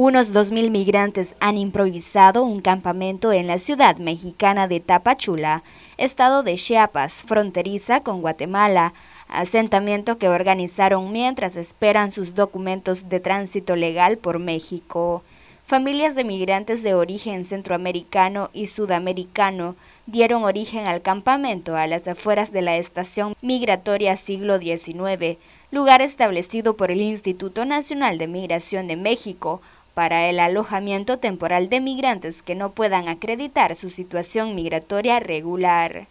Unos 2.000 migrantes han improvisado un campamento en la ciudad mexicana de Tapachula, estado de Chiapas, fronteriza con Guatemala, asentamiento que organizaron mientras esperan sus documentos de tránsito legal por México. Familias de migrantes de origen centroamericano y sudamericano dieron origen al campamento a las afueras de la estación migratoria siglo XIX, lugar establecido por el Instituto Nacional de Migración de México para el alojamiento temporal de migrantes que no puedan acreditar su situación migratoria regular.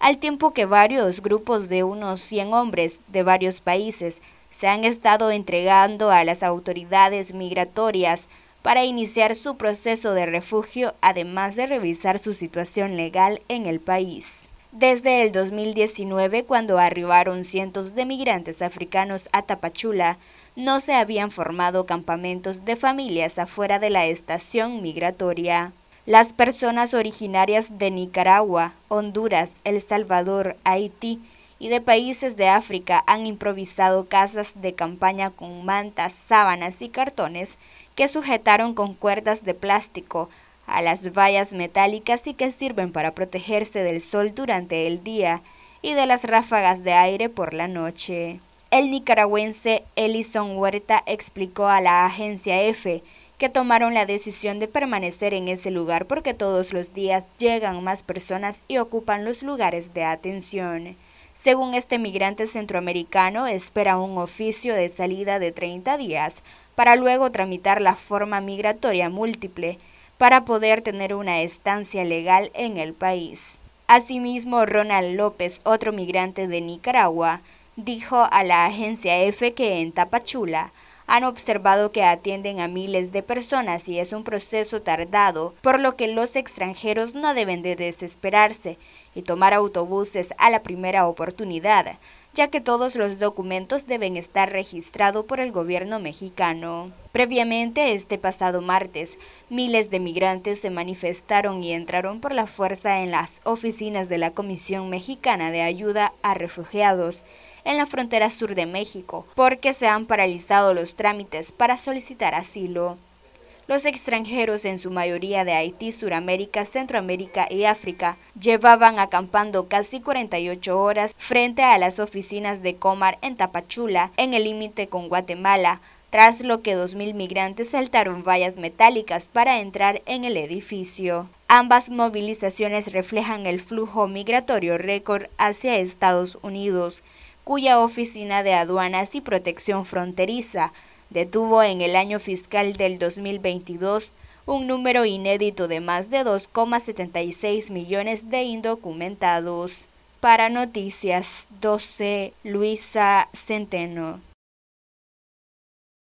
Al tiempo que varios grupos de unos 100 hombres de varios países se han estado entregando a las autoridades migratorias para iniciar su proceso de refugio, además de revisar su situación legal en el país. Desde el 2019, cuando arribaron cientos de migrantes africanos a Tapachula, no se habían formado campamentos de familias afuera de la estación migratoria. Las personas originarias de Nicaragua, Honduras, El Salvador, Haití y de países de África han improvisado casas de campaña con mantas, sábanas y cartones que sujetaron con cuerdas de plástico a las vallas metálicas y que sirven para protegerse del sol durante el día y de las ráfagas de aire por la noche. El nicaragüense Ellison Huerta explicó a la agencia EFE que tomaron la decisión de permanecer en ese lugar porque todos los días llegan más personas y ocupan los lugares de atención. Según este migrante centroamericano, espera un oficio de salida de 30 días para luego tramitar la forma migratoria múltiple para poder tener una estancia legal en el país. Asimismo, Ronald López, otro migrante de Nicaragua, dijo a la agencia EFE que en Tapachula han observado que atienden a miles de personas y es un proceso tardado, por lo que los extranjeros no deben de desesperarse y tomar autobuses a la primera oportunidad, ya que todos los documentos deben estar registrados por el gobierno mexicano. Previamente, este pasado martes, miles de migrantes se manifestaron y entraron por la fuerza en las oficinas de la Comisión Mexicana de Ayuda a Refugiados en la frontera sur de México, porque se han paralizado los trámites para solicitar asilo. Los extranjeros, en su mayoría de Haití, Suramérica, Centroamérica y África, llevaban acampando casi 48 horas frente a las oficinas de Comar en Tapachula, en el límite con Guatemala, tras lo que 2.000 migrantes saltaron vallas metálicas para entrar en el edificio. Ambas movilizaciones reflejan el flujo migratorio récord hacia Estados Unidos, cuya oficina de aduanas y protección fronteriza detuvo en el año fiscal del 2022 un número inédito de más de 2,76 millones de indocumentados. Para Noticias 12, Luisa Centeno.